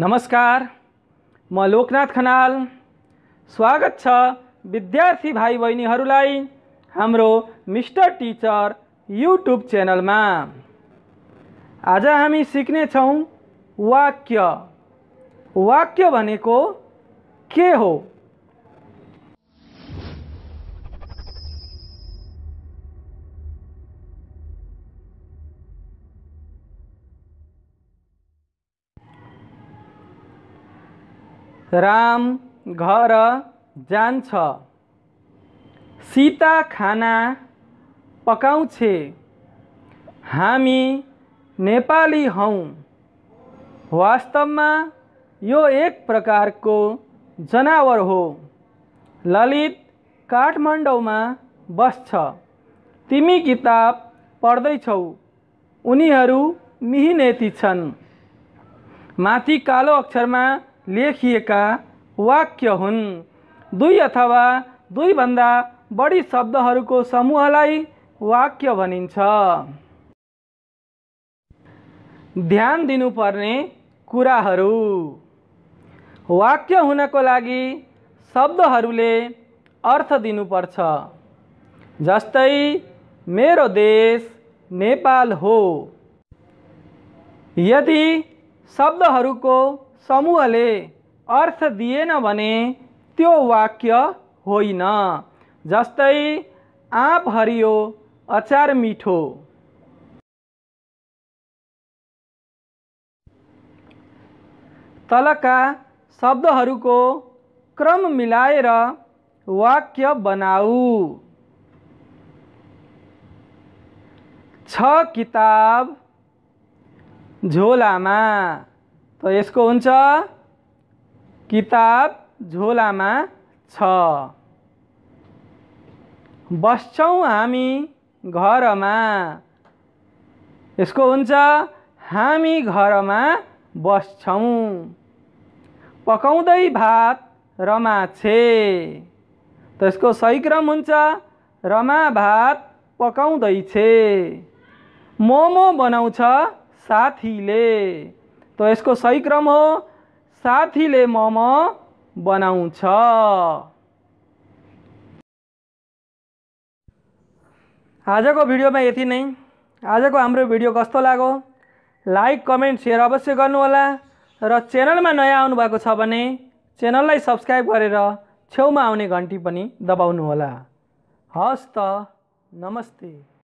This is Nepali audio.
नमस्कार म लोकनाथ खनाल स्वागत छ विद्यार्थी भाइ बहिनीहरूलाई हाम्रो मिस्टर टिचर युट्युब च्यानलमा आज हामी सिक्नेछौँ वाक्य वाक्य भनेको के हो राम घर जान्छ सीता खाना पकाउँछे हामी नेपाली हौँ वास्तवमा यो एक प्रकारको जनावर हो ललित काठमाडौँमा बस्छ तिमी किताब पढ्दैछौ उनीहरू मिहिनेती छन् माथि कालो अक्षरमा लेखिएका वाक्य हुन् दुई अथवा दुईभन्दा बढी शब्दहरूको समूहलाई वाक्य भनिन्छ ध्यान दिनुपर्ने कुराहरू वाक्य हुनको लागि शब्दहरूले अर्थ दिनुपर्छ जस्तै मेरो देश नेपाल हो यदि शब्दहरूको समूहले अर्थ दिएन भने त्यो वाक्य होइन जस्तै आँप हरियो अचार मिठो तलका शब्दहरूको क्रम मिलाएर वाक्य बनाऊ छ किताब झोलामा त यसको हुन्छ किताब झोलामा छ बस्छौँ हामी घरमा यसको हुन्छ हामी घरमा बस्छौँ पकाउँदै भात रमाछे त यसको सही क्रम हुन्छ रमा भात पकाउँदैछे मोमो बनाउँछ साथीले त यसको सही क्रम हो साथीले मम बनाउँछ आजको भिडियोमा यति नै आजको हाम्रो भिडियो कस्तो लाग्यो लाइक कमेन्ट सेयर अवश्य गर्नुहोला र च्यानलमा नयाँ आउनुभएको छ भने च्यानललाई सब्सक्राइब गरेर छेउमा आउने घन्टी पनि दबाउनुहोला हस् त नमस्ते